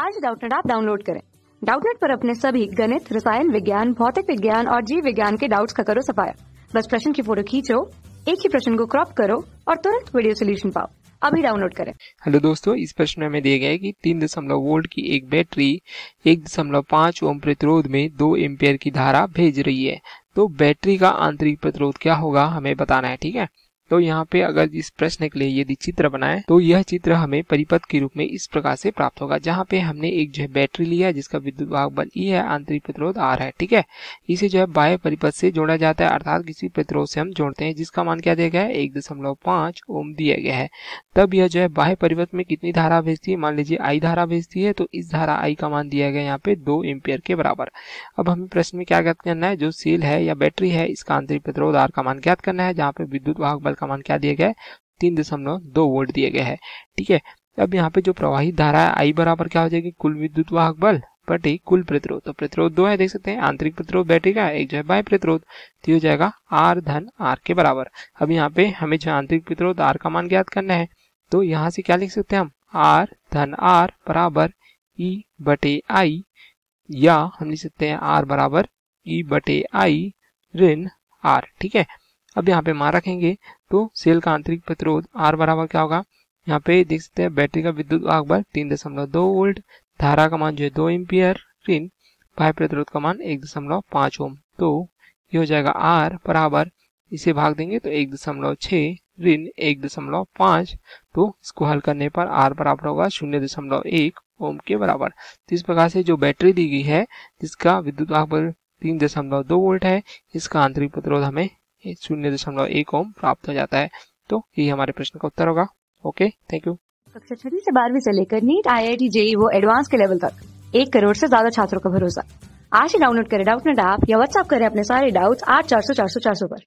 आज डाउटनेट आप डाउनलोड करें डाउटनेट पर अपने सभी गणित रसायन विज्ञान भौतिक विज्ञान और जीव विज्ञान के डाउट्स का करो सफाया बस प्रश्न की फोटो खींचो एक ही प्रश्न को क्रॉप करो और तुरंत वीडियो सोल्यूशन पाओ अभी डाउनलोड करें हेलो दोस्तों इस प्रश्न में हमें दिया गया है कि तीन दशमलव वोल्ट की एक बैटरी एक दशमलव पांच ओम प्रतिरोध में दो एम्पेयर की धारा भेज रही है तो बैटरी का आंतरिक प्रतिरोध क्या होगा हमें बताना है ठीक है तो यहाँ पे अगर इस प्रश्न के लिए यदि चित्र बनाए तो यह चित्र हमें परिपथ के रूप में इस प्रकार से प्राप्त होगा जहाँ पे हमने एक जो है बैटरी लिया जिसका विद्युत भाग बल ई e है आंतरिक प्रतिरोध आर है ठीक है इसे जो है बाह्य परिपथ से जोड़ा जाता है अर्थात किसी प्रतिरोध से हम जोड़ते हैं जिसका मान क्या है एक दशमलव पांच ओम दिया गया है तब यह जो है बाह्य परिपथ में कितनी धारा भेजती है मान लीजिए आई धारा भेजती है तो इस धारा आई का मान दिया गया यहाँ पे दो एम्पियर के बराबर अब हमें प्रश्न में क्या ज्ञात करना है जो सेल है या बैटरी है इसका आंतरिक प्रतिरोध आर का मान ज्ञात करना है जहाँ पे विद्युत भाग बल का मान क्या दिया गया है तीन दशमलव दो वोल्ट दिया गया है ठीक है अब यहाँ पे जो प्रवाहित धारा है आई बराबर क्या हो जाएगी कुल विद्युत वाहक बल बटे कुल प्रतिरोध तो प्रतिरोध दो है देख सकते हैं आंतरिक प्रतिरोध बैटरी का एक जो है बाय प्रतिरोध तो हो जाएगा आर धन आर के बराबर अब यहाँ पे हमें जो आंतरिक प्रतिरोध आर का मान ज्ञात करना है तो यहाँ से क्या लिख सकते हैं हम आर धन आर बराबर ई बटे आई या हम लिख सकते हैं आर बराबर ई बटे आई ऋण आर ठीक है अब यहाँ पे मार रखेंगे तो सेल का आंतरिक प्रतिरोध आर बराबर क्या होगा यहाँ पे देख सकते हैं बैटरी का विद्युत आग तीन दशमलव दो वोल्ट धारा का मान जो है दो एम्पियर ऋण बाह्य प्रतिरोध का मान एक दशमलव पांच ओम तो ये हो जाएगा आर बराबर इसे भाग देंगे तो एक दशमलव छ ऋण एक दशमलव पांच तो इसको हल करने पर आर बराबर होगा शून्य दशमलव एक ओम के बराबर तो इस प्रकार से जो बैटरी दी गई है जिसका विद्युत आग तीन दशमलव दो वोल्ट है इसका आंतरिक प्रतिरोध हमें शून्य दशमलव एक ओम प्राप्त हो जाता है तो ये हमारे प्रश्न का उत्तर होगा ओके थैंक यू कक्षा छठी से बारहवीं से लेकर NEET I I T JEE वो एडवांस के लेवल तक एक करोड़ से ज्यादा छात्रों का भरोसा आज ही डाउनलोड करें डाउट नेट ऐप या व्हाट्सअप करें अपने सारे डाउट्स आठ चार सौ चार सौ चार सौ पर